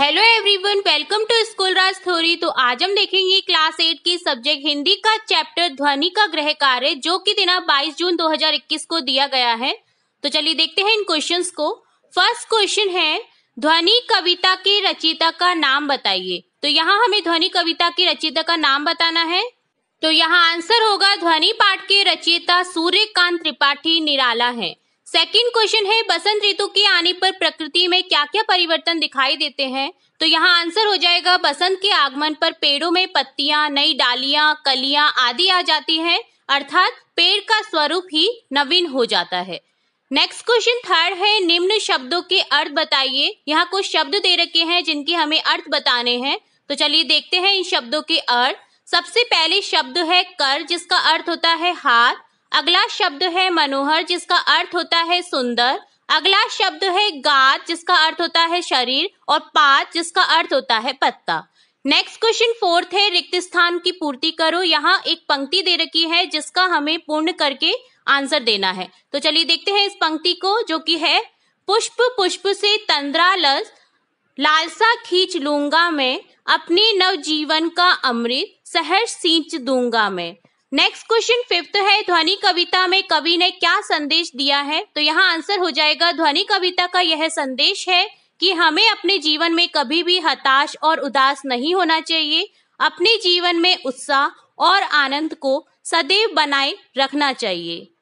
hello everyone welcome to school Raj theory तो आज हम देखेंगे क्लास एट की सब्जेक्ट हिंदी का चैप्टर ध्वनि का ग्रह कार्य जो कि दिना 22 जून 2021 को दिया गया है तो चलिए देखते हैं इन क्वेश्चंस को फर्स्ट क्वेश्चन है ध्वनि कविता के रचयिता का नाम बताइए तो यहाँ हमें ध्वनि कविता की रचयिता का नाम बताना है तो यहाँ आंसर होगा ध्वनि पाठ के रचयिता सूर्यकांत त्रिपाठी निराला है सेकंड क्वेश्चन है बसंत ऋतु के आने पर प्रकृति में क्या क्या परिवर्तन दिखाई देते हैं तो यहाँ आंसर हो जाएगा बसंत के आगमन पर पेड़ों में पत्तियां नई डालियां कलियां आदि आ जाती हैं अर्थात पेड़ का स्वरूप ही नवीन हो जाता है नेक्स्ट क्वेश्चन थर्ड है निम्न शब्दों के अर्थ बताइए यहाँ कुछ शब्द दे रखे हैं जिनके हमें अर्थ बताने हैं तो चलिए देखते हैं इन शब्दों के अर्थ सबसे पहले शब्द है कर जिसका अर्थ होता है हाथ अगला शब्द है मनोहर जिसका अर्थ होता है सुंदर अगला शब्द है गात जिसका अर्थ होता है शरीर और पात जिसका अर्थ होता है पत्ता नेक्स्ट क्वेश्चन फोर्थ है रिक्त स्थान की पूर्ति करो यहाँ एक पंक्ति दे रखी है जिसका हमें पूर्ण करके आंसर देना है तो चलिए देखते हैं इस पंक्ति को जो कि है पुष्प पुष्प से तंद्रा लस लालसा खींच लूंगा मैं अपने नवजीवन का अमृत सहर सींच दूंगा मैं नेक्स्ट क्वेश्चन फिफ्थ है ध्वनि कविता में कवि ने क्या संदेश दिया है तो यहाँ आंसर हो जाएगा ध्वनि कविता का यह संदेश है कि हमें अपने जीवन में कभी भी हताश और उदास नहीं होना चाहिए अपने जीवन में उत्साह और आनंद को सदैव बनाए रखना चाहिए